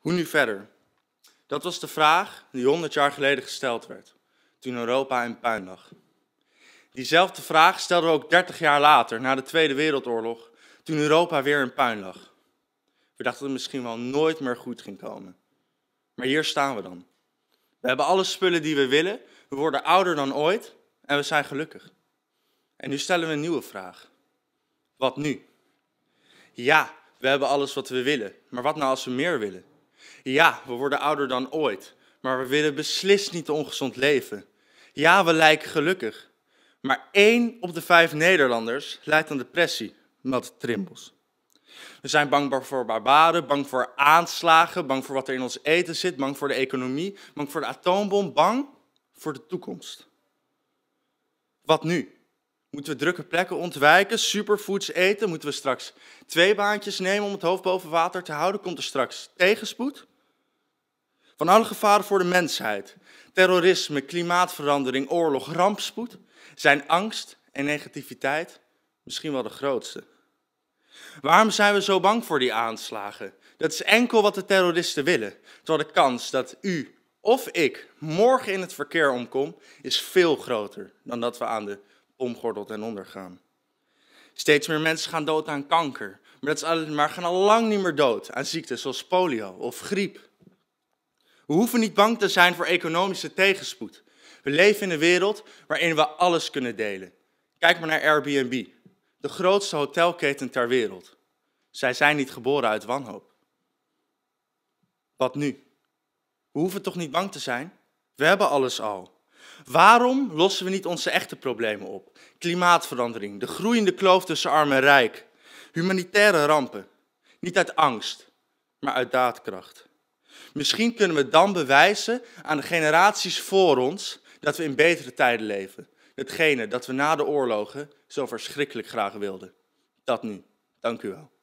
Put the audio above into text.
Hoe nu verder? Dat was de vraag die honderd jaar geleden gesteld werd, toen Europa in puin lag. Diezelfde vraag stelden we ook dertig jaar later, na de Tweede Wereldoorlog, toen Europa weer in puin lag. We dachten dat het misschien wel nooit meer goed ging komen. Maar hier staan we dan. We hebben alle spullen die we willen, we worden ouder dan ooit en we zijn gelukkig. En nu stellen we een nieuwe vraag. Wat nu? Ja, we hebben alles wat we willen, maar wat nou als we meer willen? Ja, we worden ouder dan ooit, maar we willen beslist niet ongezond leven. Ja, we lijken gelukkig, maar één op de vijf Nederlanders lijdt aan depressie, meldt Trimbos. We zijn bang voor barbaren, bang voor aanslagen, bang voor wat er in ons eten zit, bang voor de economie, bang voor de atoombom, bang voor de toekomst. Wat nu? Moeten we drukke plekken ontwijken, superfoods eten? Moeten we straks twee baantjes nemen om het hoofd boven water te houden? Komt er straks tegenspoed? Van alle gevaren voor de mensheid, terrorisme, klimaatverandering, oorlog, rampspoed, zijn angst en negativiteit misschien wel de grootste. Waarom zijn we zo bang voor die aanslagen? Dat is enkel wat de terroristen willen. Terwijl de kans dat u of ik morgen in het verkeer omkom, is veel groter dan dat we aan de omgordeld en ondergaan. Steeds meer mensen gaan dood aan kanker, maar, dat is, maar gaan al lang niet meer dood aan ziekten zoals polio of griep. We hoeven niet bang te zijn voor economische tegenspoed. We leven in een wereld waarin we alles kunnen delen. Kijk maar naar Airbnb, de grootste hotelketen ter wereld. Zij zijn niet geboren uit wanhoop. Wat nu? We hoeven toch niet bang te zijn? We hebben alles al. Waarom lossen we niet onze echte problemen op? Klimaatverandering, de groeiende kloof tussen arm en rijk, humanitaire rampen. Niet uit angst, maar uit daadkracht. Misschien kunnen we dan bewijzen aan de generaties voor ons dat we in betere tijden leven. Hetgene dat we na de oorlogen zo verschrikkelijk graag wilden. Dat nu. Dank u wel.